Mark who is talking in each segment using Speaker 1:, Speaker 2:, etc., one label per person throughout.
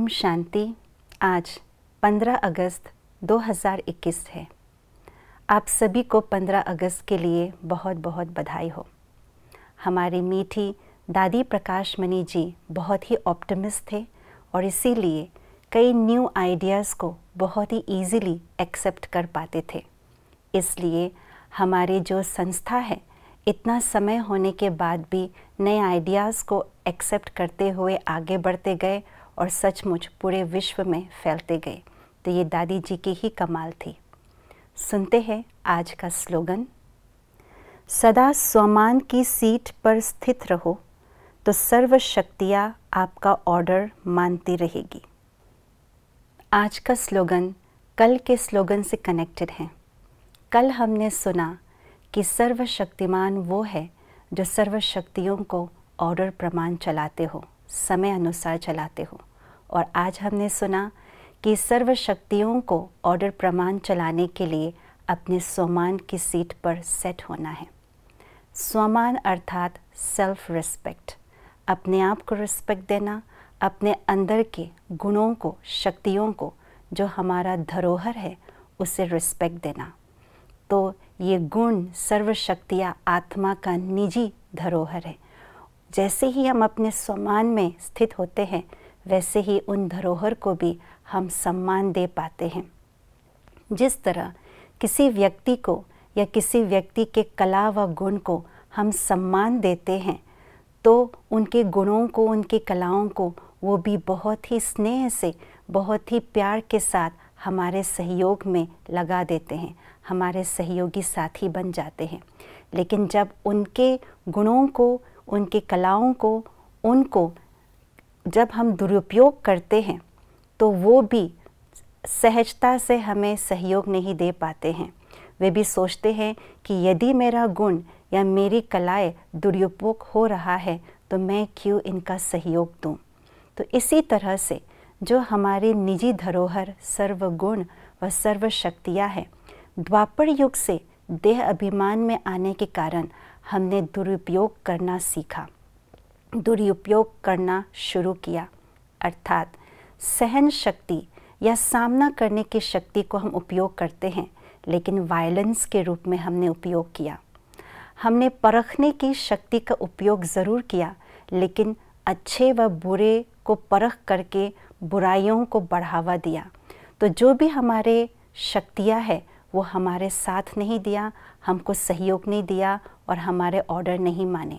Speaker 1: ओम शांति आज 15 अगस्त 2021 है आप सभी को 15 अगस्त के लिए बहुत बहुत बधाई हो हमारी मीठी दादी प्रकाश मणि जी बहुत ही ऑप्टिमिस्ट थे और इसीलिए कई न्यू आइडियाज़ को बहुत ही इजीली एक्सेप्ट कर पाते थे इसलिए हमारी जो संस्था है इतना समय होने के बाद भी नए आइडियाज़ को एक्सेप्ट करते हुए आगे बढ़ते गए और सचमुच पूरे विश्व में फैलते गए तो ये दादी जी की ही कमाल थी सुनते हैं आज का स्लोगन सदा स्वमान की सीट पर स्थित रहो तो सर्व शक्तियाँ आपका ऑर्डर मानती रहेगी आज का स्लोगन कल के स्लोगन से कनेक्टेड है कल हमने सुना कि सर्वशक्तिमान वो है जो सर्वशक्तियों को ऑर्डर प्रमाण चलाते हो समय अनुसार चलाते हो और आज हमने सुना कि सर्वशक्तियों को ऑर्डर प्रमाण चलाने के लिए अपने स्वमान की सीट पर सेट होना है स्वमान अर्थात सेल्फ रिस्पेक्ट अपने आप को रिस्पेक्ट देना अपने अंदर के गुणों को शक्तियों को जो हमारा धरोहर है उसे रिस्पेक्ट देना तो ये गुण सर्वशक्तियाँ आत्मा का निजी धरोहर है जैसे ही हम अपने स्वमान में स्थित होते हैं वैसे ही उन धरोहर को भी हम सम्मान दे पाते हैं जिस तरह किसी व्यक्ति को या किसी व्यक्ति के कला व गुण को हम सम्मान देते हैं तो उनके गुणों को उनकी कलाओं को वो भी बहुत ही स्नेह से बहुत ही प्यार के साथ हमारे सहयोग में लगा देते हैं हमारे सहयोगी साथी बन जाते हैं लेकिन जब उनके गुणों को उनकी कलाओं को उनको जब हम दुरुपयोग करते हैं तो वो भी सहजता से हमें सहयोग नहीं दे पाते हैं वे भी सोचते हैं कि यदि मेरा गुण या मेरी कलाएं दुरुपयोग हो रहा है तो मैं क्यों इनका सहयोग दूं? तो इसी तरह से जो हमारे निजी धरोहर सर्वगुण व सर्वशक्तियाँ हैं द्वापर युग से देह अभिमान में आने के कारण हमने दुरुपयोग करना सीखा दुरुपयोग करना शुरू किया अर्थात सहन शक्ति या सामना करने की शक्ति को हम उपयोग करते हैं लेकिन वायलेंस के रूप में हमने उपयोग किया हमने परखने की शक्ति का उपयोग ज़रूर किया लेकिन अच्छे व बुरे को परख करके बुराइयों को बढ़ावा दिया तो जो भी हमारे शक्तियाँ हैं वो हमारे साथ नहीं दिया हमको सहयोग नहीं दिया और हमारे ऑर्डर नहीं माने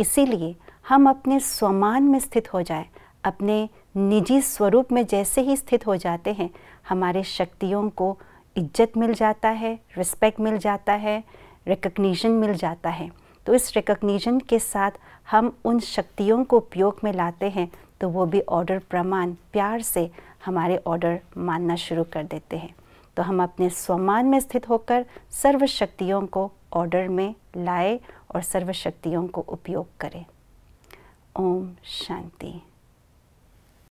Speaker 1: इसीलिए हम अपने स्वमान में स्थित हो जाए अपने निजी स्वरूप में जैसे ही स्थित हो जाते हैं हमारे शक्तियों को इज्जत मिल जाता है रिस्पेक्ट मिल जाता है रिकग्निशन मिल जाता है तो इस रिकग्निशन के साथ हम उन शक्तियों को उपयोग में लाते हैं तो वो भी ऑर्डर प्रमाण प्यार से हमारे ऑर्डर मानना शुरू कर देते हैं तो हम अपने स्वमान में स्थित होकर सर्व शक्तियों को ऑर्डर में लाए और सर्व शक्तियों को उपयोग करें Om Shanti.